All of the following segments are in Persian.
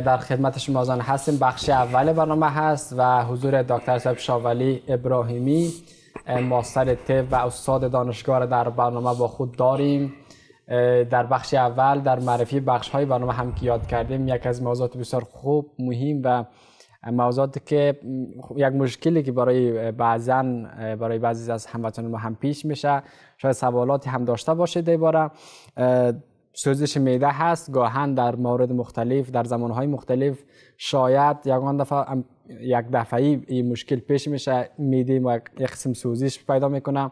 در خدمت شما زن هستیم بخش اول برنامه هست و حضور دکتر صاحب شاولی ابراهیمی ماستر طب و استاد دانشگاه در برنامه با خود داریم در بخش اول در معرفی بخش های برنامه هم که یاد کردیم یک از موضوعات بسیار خوب مهم و موضوعات که یک مشکلی که برای بعضا برای بعضی از هموطنان ما هم پیش میشه شاید سوالاتی هم داشته باشید دیباره سوزش میده هست گاهن در مورد مختلف در زمانهای مختلف شاید یگان دفعه یک دفعه ای مشکل پیش میشه میده و یک قسم سوزش پیدا میکنه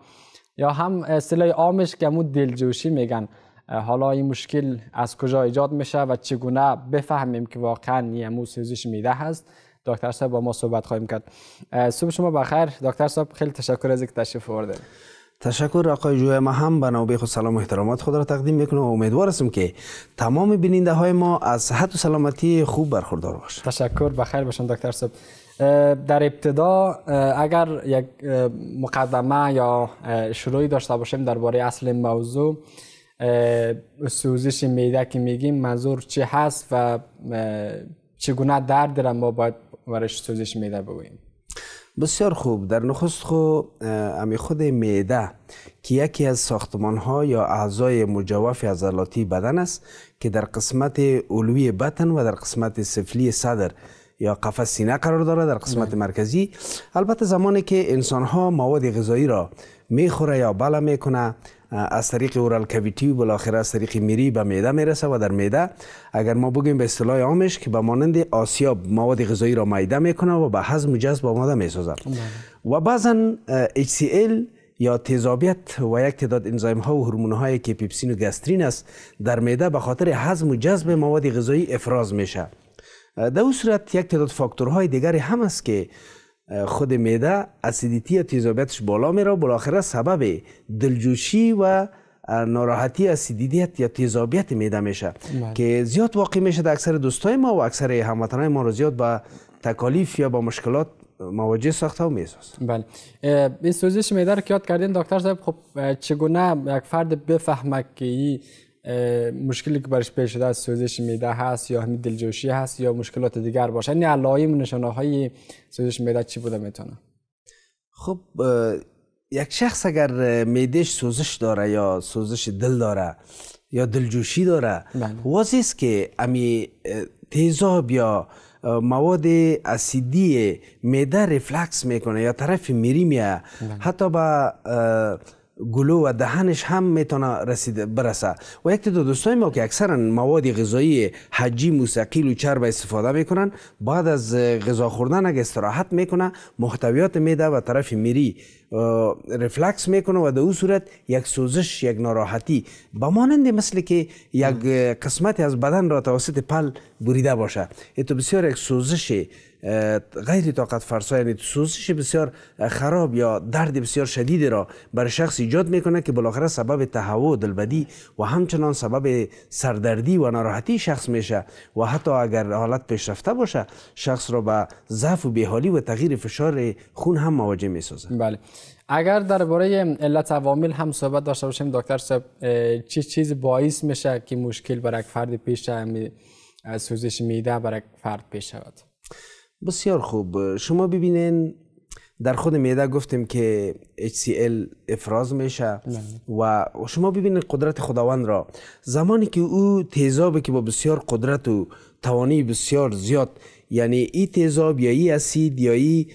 یا هم اصطلاح آمش که همون دلجوشی میگن حالا این مشکل از کجا ایجاد میشه و چگونه بفهمیم که واقعا مو سوزش میده هست دکتر صاحب با ما صحبت خواهیم کرد صبح شما بخیر دکتر صاحب خیلی تشکر از اینکه تشریف آوردید تشکر آقای جوی ما هم به نوبه خود سلام و احترامات خود را تقدیم میکنم و امیدوار هستم که تمام بیننده های ما از صحت و سلامتی خوب برخوردار باشند تشکر بخیر باشم دکتر صاحب در ابتدا اگر یک مقدمه یا شروعی داشته باشیم درباره اصل موضوع سوزش میده که میگیم منظور چی هست و چگونه درد را ما باید ورش سوزش میده بگوییم بسیار خوب در نخست خو امی خود معده که یکی از ساختمان ها یا اعضای مجوف عضلاتی بدن است که در قسمت علوی بطن و در قسمت سفلی صدر یا قفس سینه قرار داره در قسمت بله. مرکزی البته زمانی که انسان ها مواد غذایی را میخوره یا بله میکنه از طریق اورال کویتی بالاخره از طریق میری به معده میرسه و در میده اگر ما بگیم به اصطلاح عامش که به مانند آسیاب مواد غذایی را میده میکنه و به هضم و جذب آماده میسازه بله. و بعضا HCL یا تیزابیت و یک تعداد انزایم ها و هورمون هایی که پیپسین و گسترین است در معده به خاطر هضم و جذب مواد غذایی افراز میشه در صورت یک تعداد فاکتورهای دیگری هم است که خود میده اسیدیتی یا تیزابیتش بالا میره و بالاخره سبب دلجوشی و ناراحتی اسیدیت یا تیزابیت میده میشه بله. که زیاد واقع میشه در اکثر دوستای ما و اکثر هموطنای ما رو زیاد با تکالیف یا با مشکلات مواجه ساخته و میساز بله این سوزش میده رو که یاد کردین دکتر صاحب خب چگونه یک فرد بفهمه که مشکلی که برش پیش شده از سوزش میده هست یا همین دلجوشی هست یا مشکلات دیگر باشه این یعنی علایم نشانه های سوزش میده چی بوده میتونه خب یک شخص اگر میدهش سوزش داره یا سوزش دل داره یا دلجوشی داره بله. واضح است که امی تیزاب یا مواد اسیدی میده ریفلکس میکنه یا طرف میری بله. حتی به گلو و دهنش هم میتونه رسید برسه و یک دو دوستای ما که اکثرا مواد غذایی حجی موسقیل و چرب استفاده میکنن بعد از غذا خوردن اگه استراحت میکنه محتویات میده و طرف میری رفلکس میکنه و در او صورت یک سوزش یک ناراحتی به مانند مثل که یک قسمت از بدن را توسط پل بریده باشه این تو بسیار یک سوزش غیر طاقت فرسا یعنی سوزش بسیار خراب یا درد بسیار شدید را بر شخص ایجاد میکنه که بالاخره سبب تهوع دلبدی و همچنان سبب سردردی و ناراحتی شخص میشه و حتی اگر حالت پیشرفته باشه شخص را به ضعف و بیحالی و تغییر فشار خون هم مواجه میسازه بله اگر درباره علت عوامل هم صحبت داشته باشیم دکتر صاحب چه چیز باعث میشه که مشکل برای فرد پیش سوزش میده برای فرد پیش شود بسیار خوب شما ببینین در خود میده گفتیم که HCL افراز میشه بله. و شما ببینید قدرت خداوند را زمانی که او تیزابی که با بسیار قدرت و توانی بسیار زیاد یعنی ای تیزاب یا ای اسید یا ای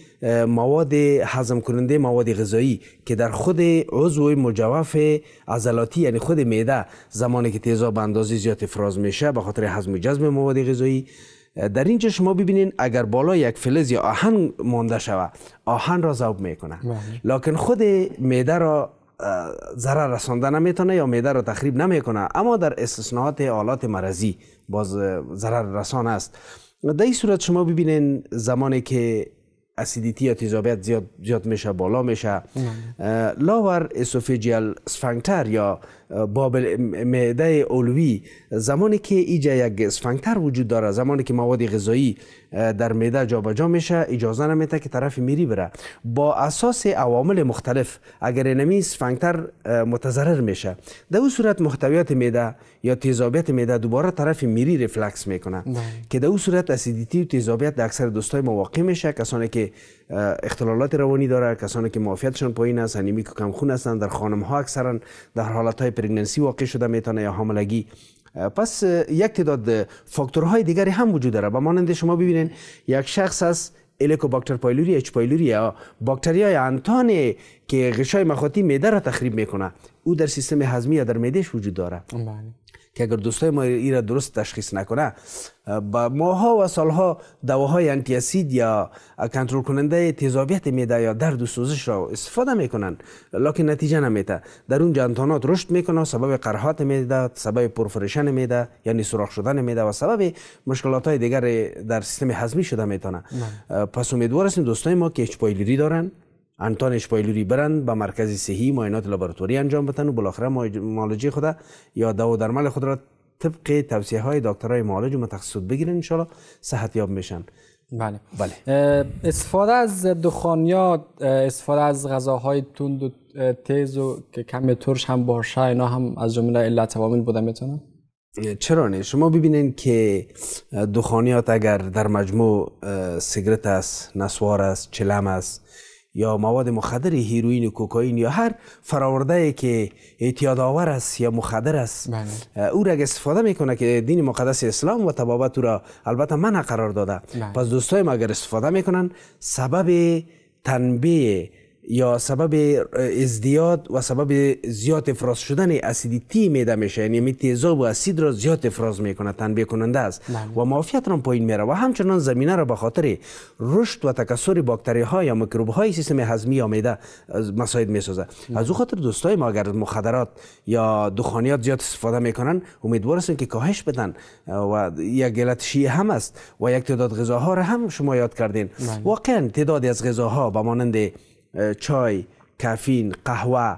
مواد هضم کننده مواد غذایی که در خود عضو مجوف عضلاتی یعنی خود معده زمانی که تیزاب اندازه زیاد افراز میشه به خاطر هضم و جذب مواد غذایی در اینجا شما ببینین اگر بالا یک فلز یا آهن مانده شود آهن را ذوب میکنه لکن بله. خود معده را ضرر رسانده نمیتونه یا معده رو تخریب نمیکنه اما در استثناءات آلات مرضی باز ضرر رسان است در این صورت شما ببینین زمانی که اسیدیتی یا تیزابیت زیاد, زیاد میشه بالا میشه لاور اسوفیجیال سفنگتر یا بابل معده اولوی زمانی که ایجا یک سفنگتر وجود داره زمانی که مواد غذایی در میده جابجا میشه اجازه نمیده که طرف میری بره با اساس عوامل مختلف اگر نمی سفنگتر متضرر میشه در اون صورت محتویات میده یا تیزابیت میده دوباره طرف میری ریفلکس میکنه که در اون صورت اسیدیتی و تیزابیت در اکثر دوستای ما واقع میشه کسانی که اختلالات روانی داره کسانی که معافیتشان پایین است انیمیک و کم خون هستند در خانم ها اکثرا در حالت های پرگننسی واقع شده میتونه یا حاملگی پس یک تعداد فاکتورهای دیگری هم وجود داره به مانند شما ببینین یک شخص از باکتر پایلوری اچ پایلوری یا باکتریای انتان که غشای مخاطی معده را تخریب میکنه او در سیستم هضمی یا در معدهش وجود داره بله. که اگر دوستای ما این را درست تشخیص نکنه با ماها و سالها دواهای انتی اسید یا کنترل کننده تیزابیت میده یا درد و سوزش را استفاده میکنن لکن نتیجه نمیده در اون جانتانات رشد میکنه سبب قرحات میده سبب پرفرشن میده یعنی سوراخ شدن میده و سبب مشکلات های دیگر در سیستم هضمی شده میتونه بله. پس امیدوار هستیم دوستای ما که اچ پایلوری دارن انتانش پایلوری برند به مرکز صحی معاینات لابراتوری انجام بتن و بالاخره معالجه خود یا دوا درمل خود را طبق توصیه های دکترای معالج و متخصص بگیرن ان صحت یاب میشن بله بله استفاده از دخانیات استفاده از غذاهای تند و تیز و که کم ترش هم باشه اینا هم از جمله علت عوامل بوده میتونن چرا نه شما ببینین که دخانیات اگر در مجموع سیگرت است نسوار است چلم است یا مواد مخدر و کوکائین یا هر فراورده ای که اعتیاد آور است یا مخدر است بله. او را استفاده میکنه که دین مقدس اسلام و تبابت او را البته منع قرار داده بله. پس دوستای ما اگر استفاده میکنن سبب تنبیه یا سبب ازدیاد و سبب زیاد افراز شدن اسیدیتی میده میشه یعنی می تیزاب و اسید را زیاد افراز میکنه تنبیه کننده است بله. و معافیت را پایین میره و همچنان زمینه را به خاطر رشد و تکثر باکتری ها یا میکروب های سیستم هضمی یا میده مساید میسازه از او خاطر دوستای ما اگر مخدرات یا دخانیات زیاد استفاده میکنن امیدوار هستیم که کاهش بدن و یک علت هم است و یک تعداد غذاها را هم شما یاد کردین بله. واقعا تعدادی از غذاها به مانند چای کافین قهوه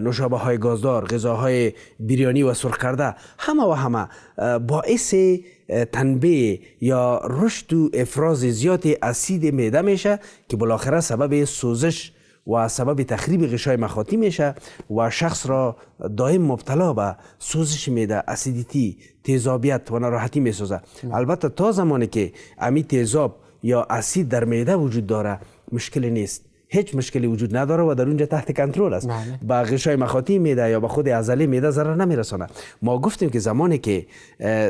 نوشابه های گازدار غذاهای بریانی و سرخ کرده همه و همه باعث تنبه یا رشد و افراز زیاد اسید معده میشه که بالاخره سبب سوزش و سبب تخریب غشای مخاطی میشه و شخص را دائم مبتلا به سوزش میده اسیدیتی تیزابیت و ناراحتی میسازه البته تا زمانی که امی تیزاب یا اسید در معده وجود داره مشکل نیست هیچ مشکلی وجود نداره و در اونجا تحت کنترل است با بله. غشای مخاطی میده یا به خود عضله میده ضرر نمیرسانه ما گفتیم که زمانی که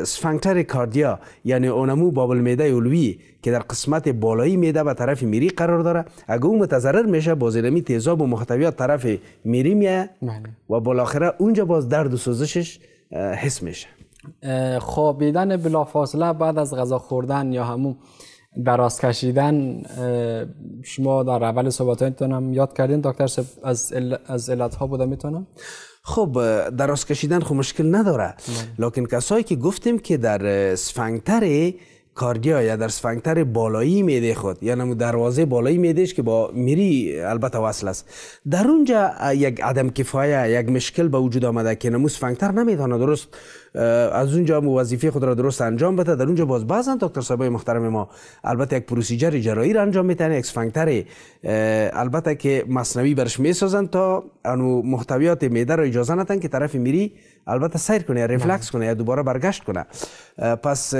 سفنکتر کاردیا یعنی اونمو بابل میده اولوی که در قسمت بالایی میده به طرف میری قرار داره اگه اون متضرر میشه بازیرمی تیزاب و محتویات طرف میری میه بله. و بالاخره اونجا باز درد و سوزشش حس میشه خوابیدن فاصله بعد از غذا خوردن یا همون براز کشیدن شما در اول صحبت میتونم یاد کردین دکتر از از علت ها بوده میتونم خب دراز کشیدن خب مشکل نداره لکن کسایی که گفتیم که در سفنگتر کاردیا یا در سفنگتر بالایی میده خود یعنی دروازه بالایی میدهش که با میری البته وصل است در اونجا یک عدم کفایه یک مشکل به وجود آمده که نمو سفنگتر نمیتونه درست از اونجا وظیفه خود را درست انجام بده در اونجا باز بعضا دکتر صاحبای محترم ما البته یک پروسیجر جرایی را انجام میتنه یک سفنگتر البته که مصنوی برش میسازن تا انو محتویات میده را اجازه نتن که طرف میری البته سیر کنه یا ریفلکس کنه یا دوباره برگشت کنه پس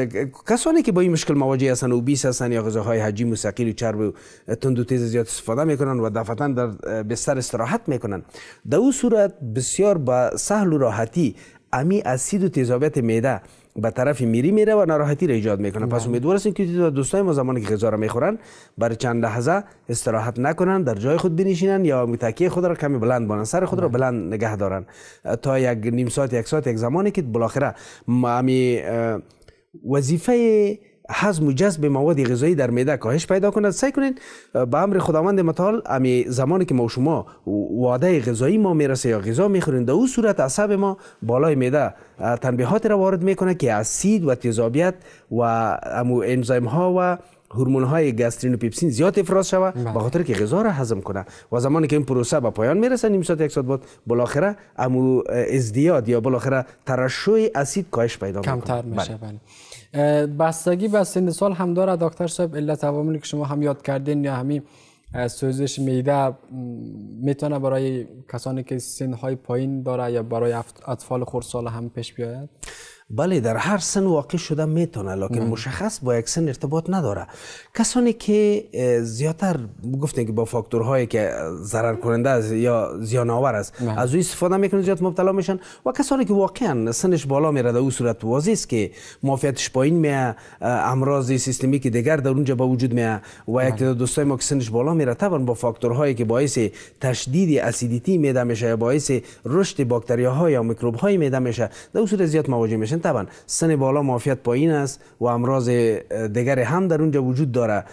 کسانی که با این مشکل مواجه هستند بیس هستن یا غذاهای حجیم و ثقیل و چرب و تند و تیز زیاد استفاده میکنن و دفعتا در بستر استراحت میکنن در او صورت بسیار با سهل و راحتی امی اسید و تیزابیت میده به طرف میری میره و ناراحتی را ایجاد میکنه پس بله. امیدوار هستیم که دوستای ما زمانی که غذا را میخورن برای چند لحظه استراحت نکنن در جای خود بنشینن یا متکی خود را کمی بلند بانن سر خود را بله. بلند نگه دارن تا یک نیم ساعت یک ساعت یک زمانی که بالاخره ما وظیفه هضم و جذب مواد غذایی در معده کاهش پیدا کند سعی کنین به امر خداوند متعال امی زمانی که ما شما وعده غذایی ما میرسه یا غذا میخورین در او صورت عصب ما بالای معده تنبیهات را وارد میکنه که اسید و تیزابیت و امو انزیم ها و هورمون های و پیپسین زیاد افراز شوه بله. به خاطر که غذا را هضم کنه و زمانی که این پروسه به پایان میرسه نیم ساعت یک ساعت بعد بالاخره امو ازدیاد یا بالاخره ترشح اسید کاهش پیدا میکنه بله. بله. بستگی به سن سال هم داره دکتر صاحب علت عواملی که شما هم یاد کردین یا همین سوزش میده میتونه برای کسانی که های پایین داره یا برای اطفال خردسال هم پیش بیاید بله در هر سن واقع شده میتونه لکن مشخص با یک سن ارتباط نداره کسانی که زیادتر گفتن که با فاکتورهایی که ضرر کننده است یا زیان آور است بله. از او استفاده میکنن زیاد مبتلا میشن و کسانی که واقعا سنش بالا میره در او صورت واضح است که معافیتش پایین میه امراض سیستمی که دیگر در اونجا به وجود میه و یک بله. دوستای ما که سنش بالا میره طبعا با فاکتورهایی که باعث تشدید اسیدیتی میده میشه باعث رشد باکتریاها یا میکروب های میده میشه در او صورت زیاد مواجه میشن طبعا سن بالا مافیات پایین است و امراض دیگر هم در اونجا وجود داره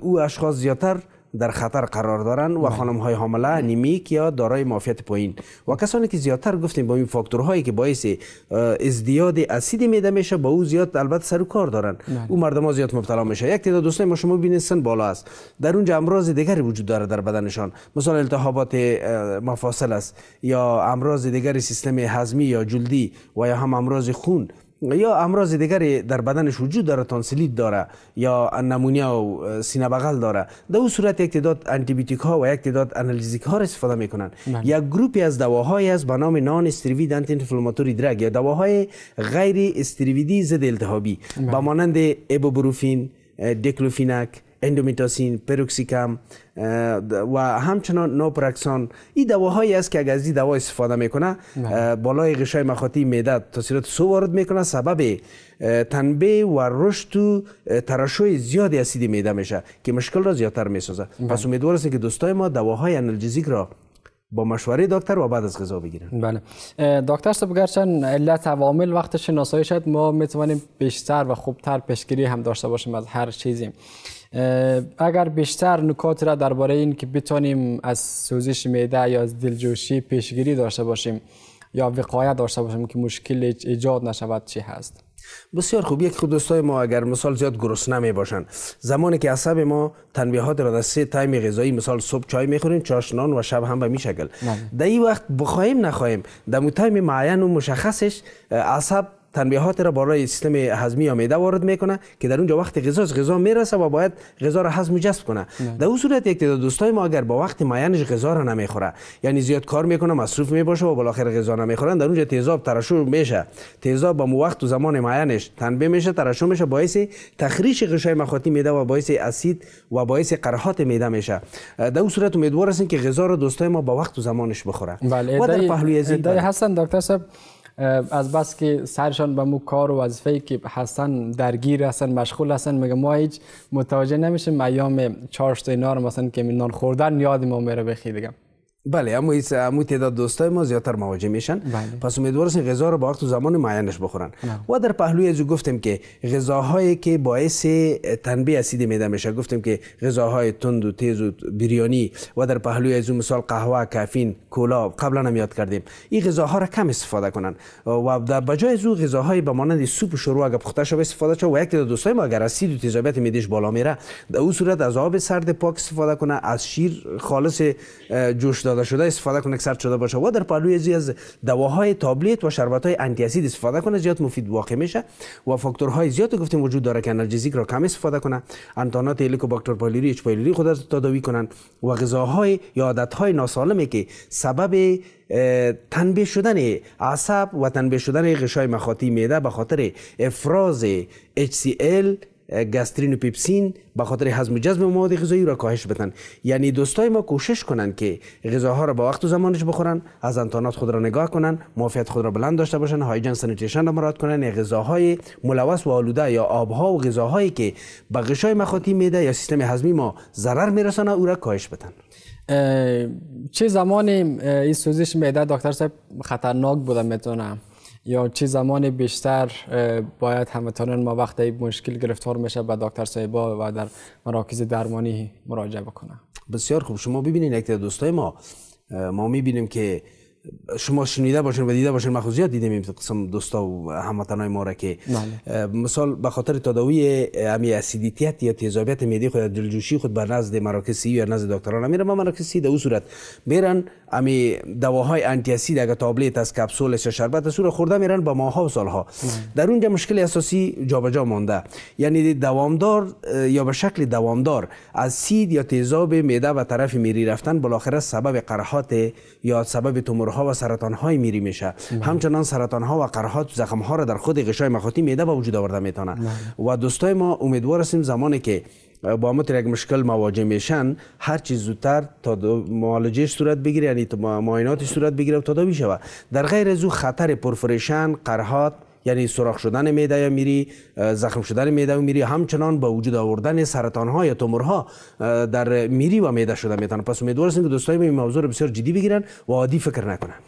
او اشخاص زیاتر، در خطر قرار دارند و بله. خانم های حامله بله. نیمیک یا دارای معافیت پایین و کسانی که زیادتر گفتیم با این فاکتورهایی که باعث ازدیاد اسید میده میشه با او زیاد البته سر و کار دارن بله. او مردم ها زیاد مبتلا میشه یک تعداد دوستای ما شما ببینید سن بالا است در اونجا امراض دیگری وجود داره در بدنشان مثلا التهابات مفاصل است یا امراض دیگر سیستم هضمی یا جلدی و یا هم امراض خون یا امراض دیگری در بدنش وجود داره تانسیلیت داره یا نمونیا و سینه بغل داره در اون صورت یک تعداد بیوتیک ها و یک تعداد ها را استفاده میکنن بله. یک گروپی از دواهایی است به نام نان استریوید آنتی انفلاماتوری درگ یا دواهای غیر استرویدی ضد التهابی به مانند ایبوبروفین دکلوفینک اندومیتاسین پروکسیکم و همچنان نوپراکسون این دواهایی است که اگر از این دوا استفاده میکنه بالای غشای مخاطی معده تاثیرات سو وارد میکنه سبب تنبه و رشد و ترشح زیادی اسید معده میشه که مشکل را زیادتر میسازه بله. پس امیدوار که دوستای ما دواهای انالجزیک را با مشوره دکتر و بعد از غذا بگیرن بله دکتر صاحب گرچن علت عوامل وقت شناسایی شد ما میتوانیم بیشتر و خوبتر پیشگیری هم داشته باشیم از هر چیزی اگر بیشتر نکات را درباره این که بتانیم از سوزش معده یا از دلجوشی پیشگیری داشته باشیم یا وقایه داشته باشیم که مشکل ایجاد نشود چی هست بسیار خوب یک خود دوستای ما اگر مثال زیاد گرسنه نمی باشند زمانی که عصب ما تنبیهات را در سه تایم غذایی مثال صبح چای میخوریم چاشنان و شب هم به می شکل بله. در این وقت بخوایم نخواهیم در تایم معین و مشخصش عصب تنبیهات را برای سیستم هضمی یا معده وارد میکنه که در اونجا وقت غذا غذا میرسه و باید غذا را هضم جذب کنه بله. در اون صورت یک تعداد دوستای ما اگر با وقت معینش غذا را نمیخوره یعنی زیاد کار میکنه مصروف میباشه و بالاخره غذا نمیخورن در اونجا تیزاب ترشح میشه تیزاب با وقت و زمان معینش تنبیه میشه ترشح میشه باعث تخریش غشای مخاطی میده و باعث اسید و باعث قرحات میده میشه در اون صورت امیدوار هستیم که غذا را دوستای ما با وقت و زمانش بخوره بله و در پهلوی زیاد هستن دکتر صاحب از بس که سرشان به مو کار و وظیفه که حسن درگیر هستن مشغول هستن میگه ما هیچ متوجه نمیشیم ایام چارشت اینا رو مثلا که نان خوردن یاد ما میره بخی دیگه بله اما امو تعداد دوستای ما زیادتر مواجه میشن بله. پس هستیم غذا رو با وقت و زمان معینش بخورن و در پهلوی از گفتیم که غذاهایی که باعث تنبیه اسید معده میشه گفتیم که غذاهای تند و تیز و بریانی و در پهلوی از مثال قهوه کافین کولا قبلا هم یاد کردیم این غذاها را کم استفاده کنن و در بجای از غذاهای به مانند سوپ و شوروا اگر پخته شو استفاده شود و یک تعداد دوستای ما اگر اسید و تیزابیت معدهش بالا میره در اون صورت از آب سرد پاک استفاده کنه از شیر خالص جوش شده استفاده کنه که سرد شده باشه و در پهلوی زی از دواهای تابلت و شربت های آنتی اسید استفاده کنه زیاد مفید واقع میشه و فاکتورهای زیاد گفتیم وجود داره که انرژیزیک را کم استفاده کنه انتانات و پایلوری اچ پایلوری خود را تداوی کنن و غذاهای یا های ناسالمی که سبب تنبیه شدن عصب و تنبیه شدن غشای مخاطی میده به خاطر افراز HCl گسترین و پیپسین به خاطر هضم و جذب مواد غذایی را کاهش بدن یعنی دوستای ما کوشش کنند که غذاها را با وقت و زمانش بخورن از انتانات خود را نگاه کنن معافیت خود را بلند داشته باشن هایجن سانیتیشن را مراد کنن یعنی غذاهای ملوث و آلوده یا آبها و غذاهایی که به غشای مخاطی میده یا سیستم هضمی ما ضرر میرسانه او را کاهش بدن چه زمانی این سوزش معده دکتر صاحب خطرناک بوده میتونم یا چه زمان بیشتر باید همتانان ما وقتی مشکل گرفتار میشه به دکتر صاحبا و در مراکز درمانی مراجعه بکنه بسیار خوب شما ببینید یک دوستای ما ما میبینیم که شما شنیده باشین و دیده باشین ما خود زیاد دیدیم قسم دوستا و هموطنای ما را که بله. مثال به خاطر تداوی امی اسیدیتیت یا تیزابیت معده خود دلجوشی خود بر نزد مراکز یا نزد دکتران میره ما مراکز سی در صورت میرن امی دواهای آنتی اسید اگر تابلت از کپسول یا شربت از صورت خورده میرن با ماها و سالها بله. در اونجا مشکل اساسی جابجا مانده یعنی دوامدار یا به شکل دوامدار از سید یا تیزاب میده و طرف میری رفتن بالاخره سبب قرحات یا سبب تومور و سرطان های میری میشه همچنان سرطان ها و قرحات زخم ها را در خود غشای مخاطی میده به وجود آورده میتونه و دوستای ما امیدوار هستیم زمانی که با متر یک مشکل مواجه میشن هر چیز زودتر تا معالجه صورت بگیره یعنی صورت بگیره و تداوی شوه در غیر از او خطر پرفریشن قرهات یعنی سوراخ شدن میده یا میری زخم شدن میده و میری همچنان با وجود آوردن سرطان ها یا تومور ها در میری و میده شده میتونه پس هستیم که دوستای این موضوع رو بسیار جدی بگیرن و عادی فکر نکنن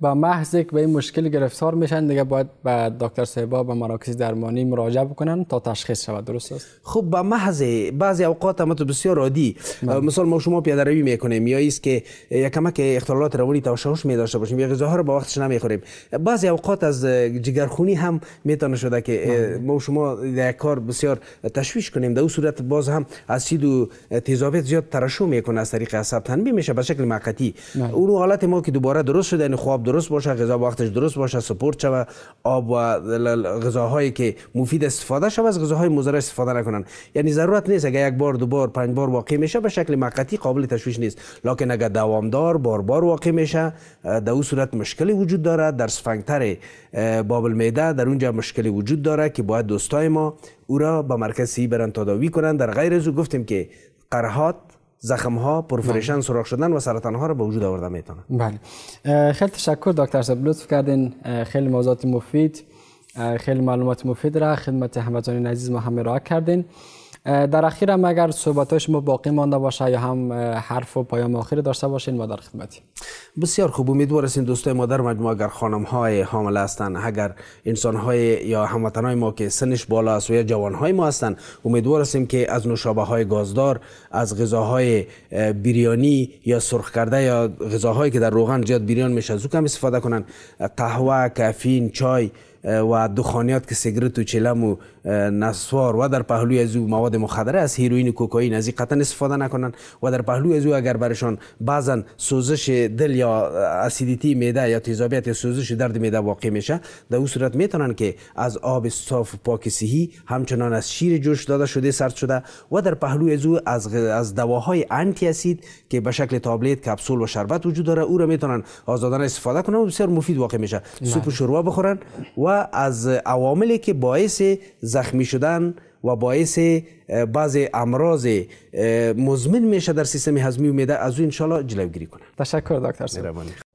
با محض که به این مشکل گرفتار میشن دیگه باید به دکتر سیبا به مراکز درمانی مراجعه بکنن تا تشخیص شود درست است خب با محض بعضی اوقات هم تو بسیار عادی بله. مثال ما شما پیاده روی میکنیم یا است که یکم که اختلالات روانی توشوش می داشته باشیم یا غذاها رو با وقتش نمیخوریم بعضی اوقات از جگرخونی هم میتونه شده که بله. ما شما در کار بسیار تشویش کنیم در صورت باز هم اسید و تیزابیت زیاد ترشح میکنه از طریق عصب تنبیه میشه به شکل موقتی بله. اون حالت ما که دوباره درست درست یعنی خواب درست باشه غذا وقتش درست باشه سپورت شوه آب و غذاهایی که مفید استفاده شوه از غذاهای مضر استفاده نکنن یعنی ضرورت نیست اگر یک بار دو بار پنج بار واقع میشه به شکل موقتی قابل تشویش نیست لکن اگر دوامدار بار بار واقع میشه در اون صورت مشکلی وجود داره در سفنگتر بابل میده در اونجا مشکلی وجود داره که باید دوستای ما او را به مرکز سی برن تداوی کنن در غیر از گفتیم که قرهات زخم ها پرفریشن سراغ شدن و سرطان ها را به وجود آورده میتونه بله خیلی تشکر دکتر صاحب لطف کردین خیلی موضوعات مفید خیلی معلومات مفید را خدمت همتان عزیز ما همراه ارائه کردین در اخیر هم اگر صحبت شما باقی مانده باشه یا هم حرف و پایام آخری داشته باشین ما در خدمتی بسیار خوب امیدوار هستیم دوستای ما در مجموع اگر خانم های حامل هستند اگر انسان های یا هموطن های ما که سنش بالا است و یا جوان های ما هستن امیدوار هستیم که از نوشابه های گازدار از غذاهای بریانی یا سرخ کرده یا غذاهایی که در روغن زیاد بریان میشه از کم استفاده کنن قهوه کافین چای و دخانیات که سیگرت و چلم و نسوار و در پهلوی از او مواد مخدره از هیروین و کوکائین از قطعا استفاده نکنن و در پهلوی از او اگر برشان بعضا سوزش دل یا اسیدیتی میده یا تیزابیت یا سوزش درد میده واقع میشه در او صورت میتونن که از آب صاف پاک صحی همچنان از شیر جوش داده شده سرد شده و در پهلوی از او از از دواهای آنتی اسید که به شکل تابلت کپسول و شربت وجود داره او را میتونن آزادانه استفاده کنن و بسیار مفید واقع میشه بله. سوپ و بخورن و از عواملی که باعث زخمی شدن و باعث بعض امراض مزمن میشه در سیستم هضمی و معده از او انشالله جلوگیری کنه تشکر دکتر